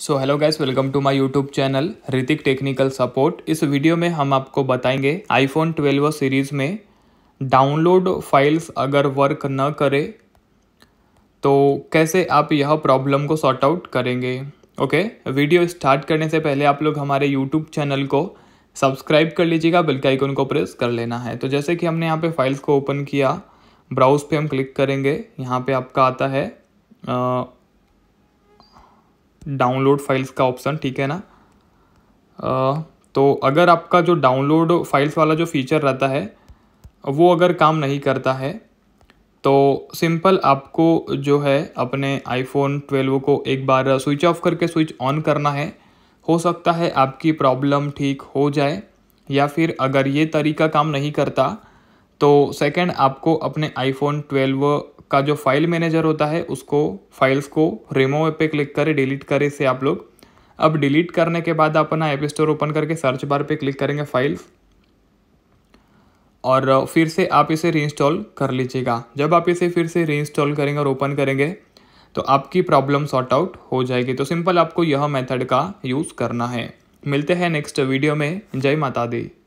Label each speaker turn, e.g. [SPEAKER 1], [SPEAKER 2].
[SPEAKER 1] so hello guys welcome to my YouTube channel Hrithik technical support इस video में हम आपको बताएंगे आईफोन 12 सीरीज़ में डाउनलोड फाइल्स अगर वर्क न करे तो कैसे आप यह प्रॉब्लम को सॉर्ट आउट करेंगे ओके वीडियो स्टार्ट करने से पहले आप लोग हमारे यूट्यूब चैनल को सब्सक्राइब कर लीजिएगा बिल्कुल आइकोन को प्रेस कर लेना है तो जैसे कि हमने यहाँ पर फाइल्स को ओपन किया ब्राउज पर हम क्लिक करेंगे यहाँ पर आपका आता है आ, डाउनलोड फाइल्स का ऑप्शन ठीक है ना आ, तो अगर आपका जो डाउनलोड फाइल्स वाला जो फीचर रहता है वो अगर काम नहीं करता है तो सिंपल आपको जो है अपने आईफोन ट्वेल्व को एक बार स्विच ऑफ करके स्विच ऑन करना है हो सकता है आपकी प्रॉब्लम ठीक हो जाए या फिर अगर ये तरीका काम नहीं करता तो सेकंड आपको अपने आईफोन 12 का जो फाइल मैनेजर होता है उसको फाइल्स को रिमूव पे क्लिक करें डिलीट करें इसे आप लोग अब डिलीट करने के बाद अपना ऐप स्टोर ओपन करके सर्च बार पे क्लिक करेंगे फाइल्स और फिर से आप इसे रीइंस्टॉल कर लीजिएगा जब आप इसे फिर से रीइंस्टॉल करेंगे और ओपन करेंगे तो आपकी प्रॉब्लम सॉर्ट आउट हो जाएगी तो सिंपल आपको यह मेथड का यूज़ करना है मिलते हैं नेक्स्ट वीडियो में जय माता दी